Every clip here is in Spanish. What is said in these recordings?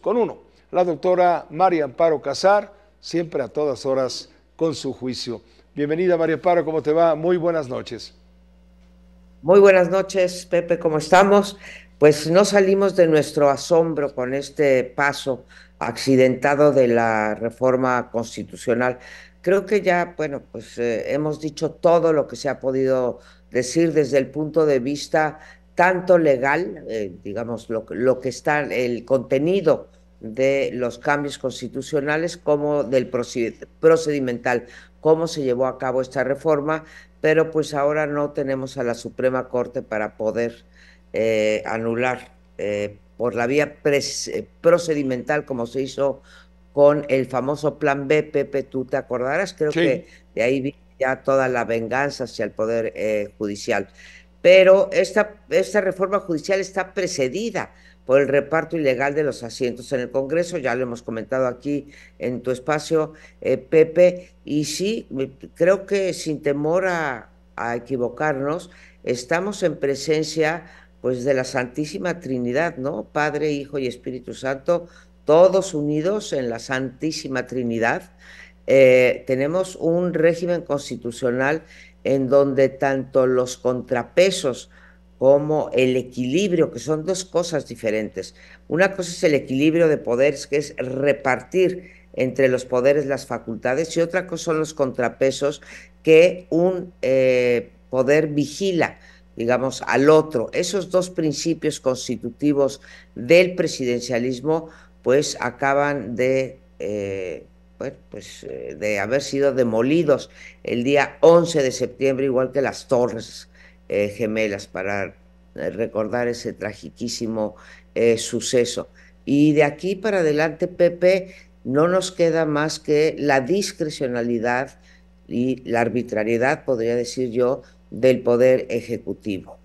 con uno. La doctora María Amparo Casar, siempre a todas horas con su juicio. Bienvenida María Amparo, ¿cómo te va? Muy buenas noches. Muy buenas noches, Pepe, ¿cómo estamos? Pues no salimos de nuestro asombro con este paso accidentado de la reforma constitucional. Creo que ya, bueno, pues eh, hemos dicho todo lo que se ha podido decir desde el punto de vista tanto legal, eh, digamos, lo, que está, el contenido de los cambios constitucionales como del procedimental, cómo se llevó a cabo esta reforma, pero pues ahora no tenemos a la Suprema Corte para poder eh, anular eh, por la vía procedimental como se hizo con el famoso plan B, Pepe, tú te acordarás, creo que de ahí viene ya toda la venganza hacia el Poder Judicial pero esta, esta reforma judicial está precedida por el reparto ilegal de los asientos en el Congreso, ya lo hemos comentado aquí en tu espacio, eh, Pepe, y sí, creo que sin temor a, equivocarnos, estamos en presencia pues de la Santísima Trinidad, ¿no? Padre, Hijo y Espíritu Santo, todos unidos en la Santísima Trinidad. Eh, tenemos un régimen constitucional en donde tanto los contrapesos como el equilibrio, que son dos cosas diferentes. Una cosa es el equilibrio de poderes, que es repartir entre los poderes las facultades, y otra cosa son los contrapesos que un eh, poder vigila, digamos, al otro. Esos dos principios constitutivos del presidencialismo, pues acaban de... Eh, pues, pues eh, de haber sido demolidos el día 11 de septiembre, igual que las Torres eh, Gemelas, para eh, recordar ese tragiquísimo suceso. Y de aquí para adelante, Pepe, no nos queda más que la discrecionalidad y la arbitrariedad, podría decir yo, del Poder Ejecutivo.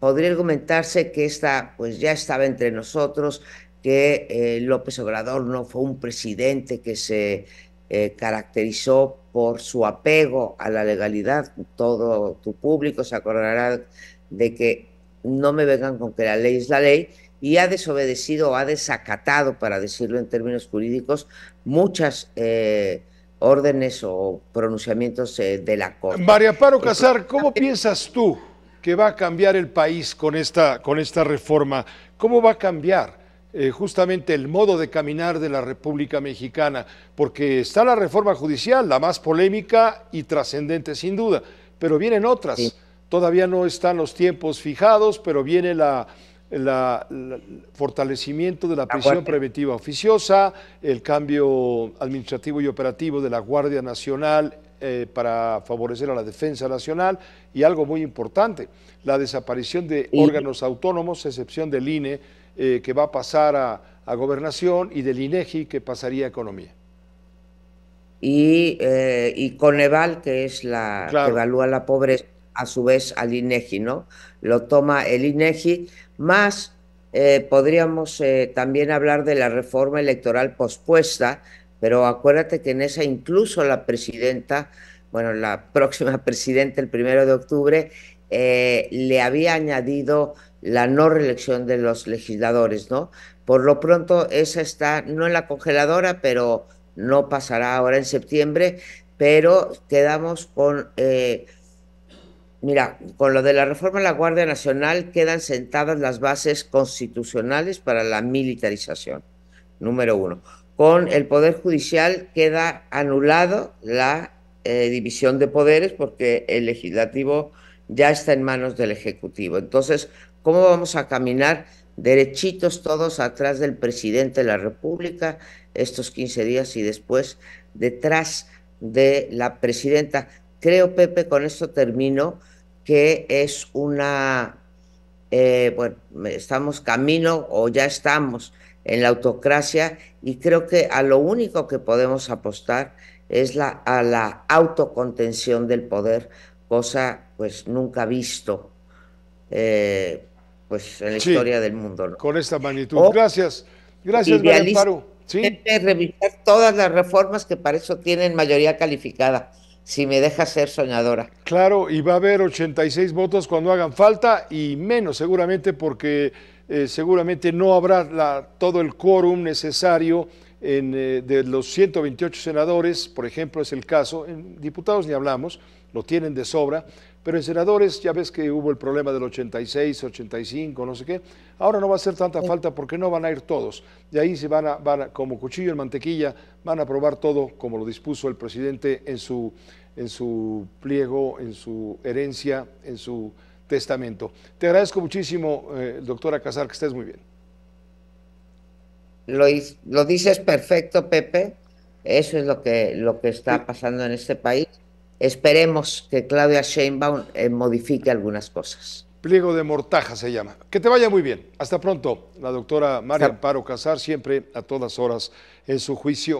podría argumentarse que esta pues ya estaba entre nosotros, que eh, López Obrador no fue un presidente que se eh, caracterizó por su apego a la legalidad. Todo tu público se acordará de que no me vengan con que la ley es la ley y ha desobedecido o ha desacatado, para decirlo en términos jurídicos, muchas eh, órdenes o pronunciamientos de la Corte. María Paro pues, Casar, pues, ¿cómo ah, piensas tú que va a cambiar el país con esta, con esta reforma? ¿Cómo va a cambiar? Eh, justamente el modo de caminar de la República Mexicana, porque está la reforma judicial, la más polémica y trascendente sin duda, pero vienen otras. Todavía no están los tiempos fijados, pero viene la el fortalecimiento de la prisión preventiva oficiosa, el cambio administrativo y operativo de la Guardia Nacional eh, para favorecer a la defensa nacional y algo muy importante, la desaparición de órganos autónomos, excepción del INE, eh, que va a pasar a, a, gobernación y del INEGI e que pasaría a economía. Y, eh, y Coneval, que es la que evalúa la pobreza a su vez al INEGI, e ¿no? Lo toma el INEGI, e más eh, podríamos eh, también hablar de la reforma electoral pospuesta, pero acuérdate que en esa incluso la presidenta, bueno, la próxima presidenta el primero de octubre, eh, le había añadido la no reelección de los legisladores, ¿no? Por lo pronto esa está no en la congeladora, pero no pasará ahora en septiembre, pero quedamos con Mira, con lo de la reforma de la Guardia Nacional quedan sentadas las bases constitucionales para la militarización, número uno. Con el Poder Judicial queda anulado la eh, división de poderes porque el legislativo ya está en manos del Ejecutivo. Entonces, ¿cómo vamos a caminar derechitos todos atrás del presidente de la República estos 15 días y después detrás de la presidenta? Creo, Pepe, con esto termino, que es una, eh, bueno, estamos camino o ya estamos en la autocracia y creo que a lo único que podemos apostar es la, a la autocontención del poder, cosa pues nunca visto eh, pues en la historia del mundo. Con esta magnitud. gracias. Gracias, María ¿Sí? Revisar todas las reformas que para eso tienen mayoría calificada si me deja ser soñadora. Claro, y va a haber 86 votos cuando hagan falta y menos seguramente porque eh, seguramente no habrá la, todo el quórum necesario eh, de los 128 senadores, por ejemplo, es el caso, en diputados ni hablamos, lo tienen de sobra, pero en senadores ya ves que hubo el problema del 86, 85, no sé qué, ahora no va a ser tanta falta porque no van a ir todos, de ahí se van a, van como cuchillo en mantequilla, van a aprobar todo como lo dispuso el presidente en su, en su pliego, en su herencia, en su testamento. Te agradezco muchísimo, eh, doctora Casar, que estés muy bien. Lo, lo dices perfecto, Pepe. Eso es lo que, lo que está pasando en este país. Esperemos que Claudia Sheinbaum eh, modifique algunas cosas. Pliego de mortaja se llama. Que te vaya muy bien. Hasta pronto. La doctora María Amparo Casar, siempre a todas horas en su juicio.